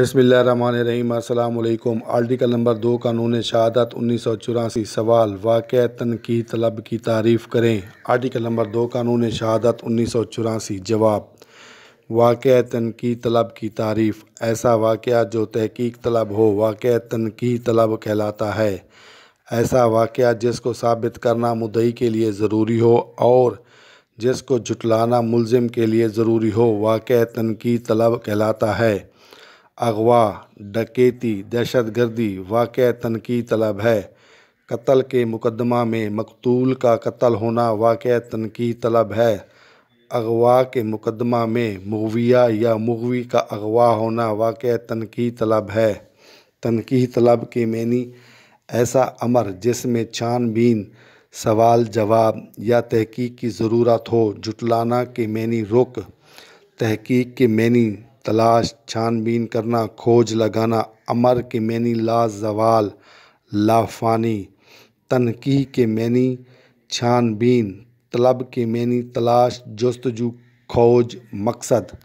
बसमीम अल्लाम article number दो कानून शहादत उन्नीस सौ चौरासी सवाल वाक़ तनकी तलब की तारीफ़ करें आर्टिकल नंबर दो कानून शहादत उन्नीस सौ चौरासी जवाब वाक़ तनकी तलब की तारीफ़ ऐसा वाक़ जो तहकीक तलब हो वाक़ तनकी तलब कहलाता है ऐसा वाक़ जिसको साबित करना मुदई के लिए ज़रूरी हो और जिसको जुटलाना मुलम के लिए ज़रूरी हो वाक़ तनकी तलब कहलाता है अगवा डकेती दहशत गर्दी वाक़ तनकी तलब है कत्ल के मुकदमा में मकतूल का कत्ल होना वाक़ तनकी तलब है अगवा के मुकदमा में मगविया या मुगवी का अगवा होना वाक़ तनकी तलब है तनकी तलब के मैनी ऐसा अमर जिसमें छानबीन सवाल जवाब या तहकीक की ज़रूरत हो जुटलाना के मैनी रुक तहकीक के मैनी तलाश छानबीन करना खोज लगाना अमर के मैनी लाजवाल लाफानी तनकी के मैनी छानबीन तलब के मैनी तलाश जस्तजू खोज मकसद